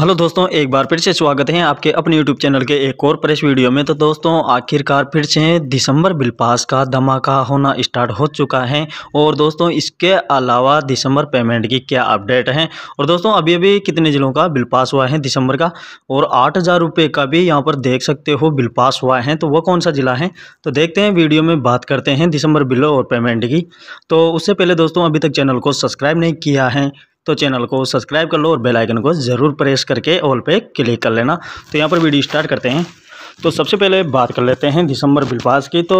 hello दोस्तों एक बार फिर से स्वागत है आपके अपने यूट्यूब चैनल के एक और प्रेस वीडियो में तो दोस्तों आखिरकार फिर से दिसंबर बिल पास का धमाका होना स्टार्ट हो चुका है और दोस्तों इसके अलावा दिसंबर पेमेंट की क्या अपडेट है और दोस्तों अभी अभी कितने ज़िलों का बिल पास हुआ है दिसंबर का और आठ का भी यहाँ पर देख सकते हो बिल पास हुआ है तो वह कौन सा ज़िला है तो देखते हैं वीडियो में बात करते हैं दिसंबर बिलों और पेमेंट की तो उससे पहले दोस्तों अभी तक चैनल को सब्सक्राइब नहीं किया है तो चैनल को सब्सक्राइब कर लो और बेल आइकन को ज़रूर प्रेस करके ऑल पे क्लिक कर लेना तो यहाँ पर वीडियो स्टार्ट करते हैं तो सबसे पहले बात कर लेते हैं दिसंबर बिल पास की तो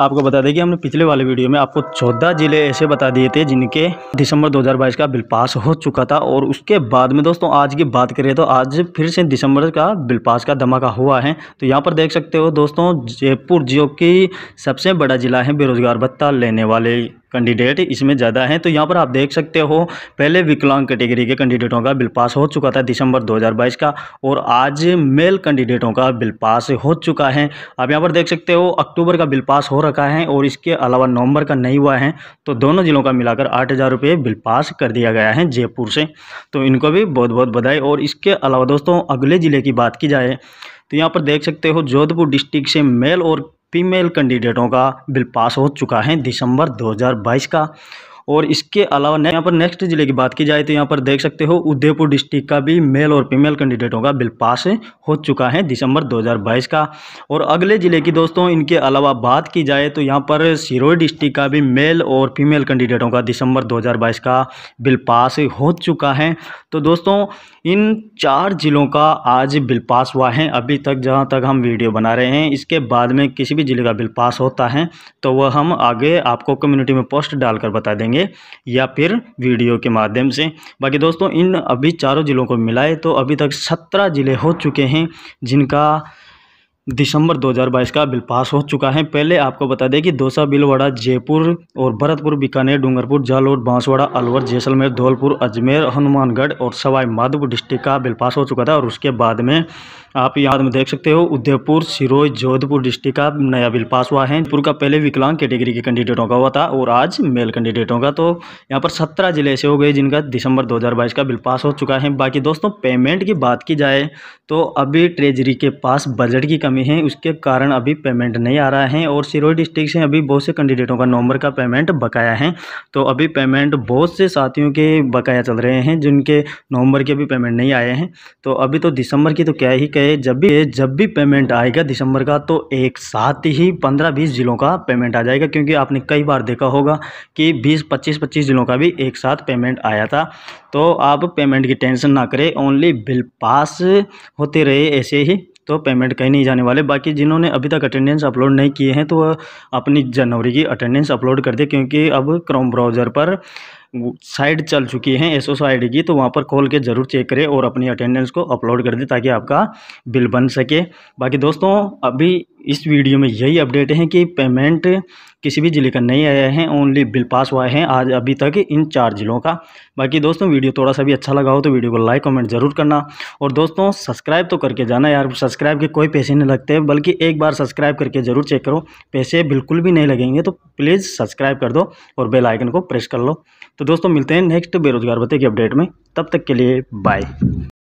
आपको बता दें कि हमने पिछले वाले वीडियो में आपको चौदह ज़िले ऐसे बता दिए थे जिनके दिसंबर 2022 का बिल पास हो चुका था और उसके बाद में दोस्तों आज की बात करें तो आज फिर से दिसंबर का बिल पास का धमाका हुआ है तो यहाँ पर देख सकते हो दोस्तों जयपुर जो कि सबसे बड़ा ज़िला है बेरोज़गार भत्ता लेने वाले कैंडिडेट इसमें ज़्यादा हैं तो यहाँ पर आप देख सकते हो पहले विकलांग कैटेगरी के कैंडिडेटों का बिल पास हो चुका था दिसंबर 2022 का और आज मेल कैंडिडेटों का बिल पास हो चुका है आप यहाँ पर देख सकते हो अक्टूबर का बिल पास हो रखा है और इसके अलावा नवंबर का नहीं हुआ है तो दोनों ज़िलों का मिलाकर आठ हज़ार बिल पास कर दिया गया है जयपुर से तो इनको भी बहुत बहुत बधाई और इसके अलावा दोस्तों अगले ज़िले की बात की जाए तो यहाँ पर देख सकते हो जोधपुर डिस्ट्रिक्ट से मेल और फीमेल कैंडिडेटों का बिल पास हो चुका है दिसंबर 2022 का और इसके अलावा यहाँ पर नेक्स्ट जिले की बात की जाए तो यहाँ पर देख सकते हो उदयपुर डिस्ट्रिक्ट का भी मेल और फीमेल कैंडिडेटों का बिल पास हो चुका है दिसंबर 2022 का और अगले जिले की दोस्तों इनके अलावा बात की जाए तो यहाँ पर सिरोई डिस्ट्रिक्ट का भी मेल और फीमेल कैंडिडेटों का दिसंबर दो का बिल पास हो चुका है तो दोस्तों इन चार जिलों का आज बिल पास हुआ है अभी तक जहाँ तक हम वीडियो बना रहे हैं इसके बाद में किसी भी जिले का बिल पास होता है तो वह हम आगे आपको कम्युनिटी में पोस्ट डालकर बता देंगे करेंगे या फिर वीडियो के माध्यम से बाकी दोस्तों इन अभी चारों ज़िलों को मिलाए तो अभी तक सत्रह ज़िले हो चुके हैं जिनका दिसंबर 2022 का बिल पास हो चुका है पहले आपको बता दें कि दोसा बिलवाड़ा जयपुर और भरतपुर बीकानेर डूंगरपुर जालोर बांसवाड़ा अलवर जैसलमेर धौलपुर अजमेर हनुमानगढ़ और सवाई माधोपुर डिस्ट्रिक्ट का बिल पास हो चुका था और उसके बाद में आप यहाँ में देख सकते हो उदयपुर सिरोई जोधपुर डिस्ट्रिक्ट का नया बिल पास हुआ है जयपुर का पहले विकलांग कैटेगरी के, कैंडिडेटों का हुआ था और आज मेल कैंडिडेटों का तो यहाँ पर सत्रह जिले ऐसे हो गए जिनका दिसंबर दो का बिल पास हो चुका है बाकी दोस्तों पेमेंट की बात की जाए तो अभी ट्रेजरी के पास बजट की कमी कमी हैं उसके कारण अभी पेमेंट नहीं आ रहा है और सिरोही डिस्ट्रिक्ट से अभी बहुत से कैंडिडेटों का नवंबर का पेमेंट बकाया है तो अभी पेमेंट बहुत से साथियों के बकाया चल रहे हैं जिनके नवंबर के अभी पेमेंट नहीं आए हैं तो अभी तो दिसंबर की तो क्या ही कहे जब भी जब भी पेमेंट आएगा दिसंबर का तो एक साथ ही पंद्रह बीस जिलों का पेमेंट आ जाएगा क्योंकि आपने कई बार देखा होगा कि बीस पच्चीस पच्चीस जिलों का भी एक साथ पेमेंट आया था तो आप पेमेंट की टेंशन ना करें ओनली बिल पास होते रहे ऐसे ही तो पेमेंट कहीं नहीं जाने वाले बाकी जिन्होंने अभी तक अटेंडेंस अपलोड नहीं किए हैं तो अपनी जनवरी की अटेंडेंस अपलोड कर दे क्योंकि अब क्रोम ब्राउज़र पर साइड चल चुकी है एस ओ की तो वहाँ पर खोल के ज़रूर चेक करें और अपनी अटेंडेंस को अपलोड कर दें ताकि आपका बिल बन सके बाकी दोस्तों अभी इस वीडियो में यही अपडेट है कि पेमेंट किसी भी ज़िले का नहीं आया है ओनली बिल पास हुआ है आज अभी तक इन चार ज़िलों का बाकी दोस्तों वीडियो थोड़ा सा भी अच्छा लगा हो तो वीडियो को लाइक कमेंट ज़रूर करना और दोस्तों सब्सक्राइब तो करके जाना यार सब्सक्राइब के कोई पैसे नहीं लगते बल्कि एक बार सब्सक्राइब करके ज़रूर चेक करो पैसे बिल्कुल भी नहीं लगेंगे तो प्लीज़ सब्सक्राइब कर दो और बेलाइकन को प्रेस कर लो तो दोस्तों मिलते हैं नेक्स्ट बेरोजगार भत्ते की अपडेट में तब तक के लिए बाय